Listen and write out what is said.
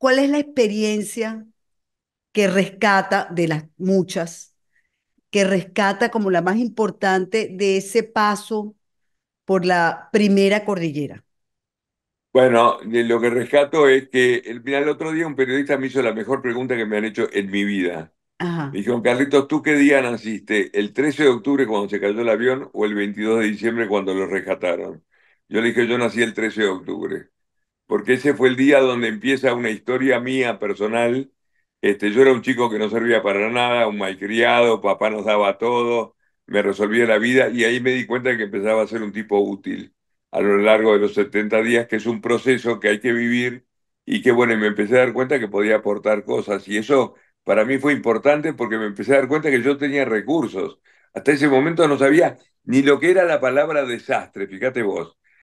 ¿Cuál es la experiencia que rescata de las muchas, que rescata como la más importante de ese paso por la primera cordillera? Bueno, lo que rescato es que el, otro día un periodista me hizo la mejor pregunta que me han hecho en mi vida. dijo, Carlitos, ¿tú qué día naciste? ¿El 13 de octubre cuando se cayó el avión o el 22 de diciembre cuando lo rescataron? Yo le dije, yo nací el 13 de octubre porque ese fue el día donde empieza una historia mía personal. Este, yo era un chico que no servía para nada, un malcriado, papá nos daba todo, me resolvía la vida y ahí me di cuenta que empezaba a ser un tipo útil a lo largo de los 70 días, que es un proceso que hay que vivir y que bueno, me empecé a dar cuenta que podía aportar cosas y eso para mí fue importante porque me empecé a dar cuenta que yo tenía recursos. Hasta ese momento no sabía ni lo que era la palabra desastre, fíjate vos.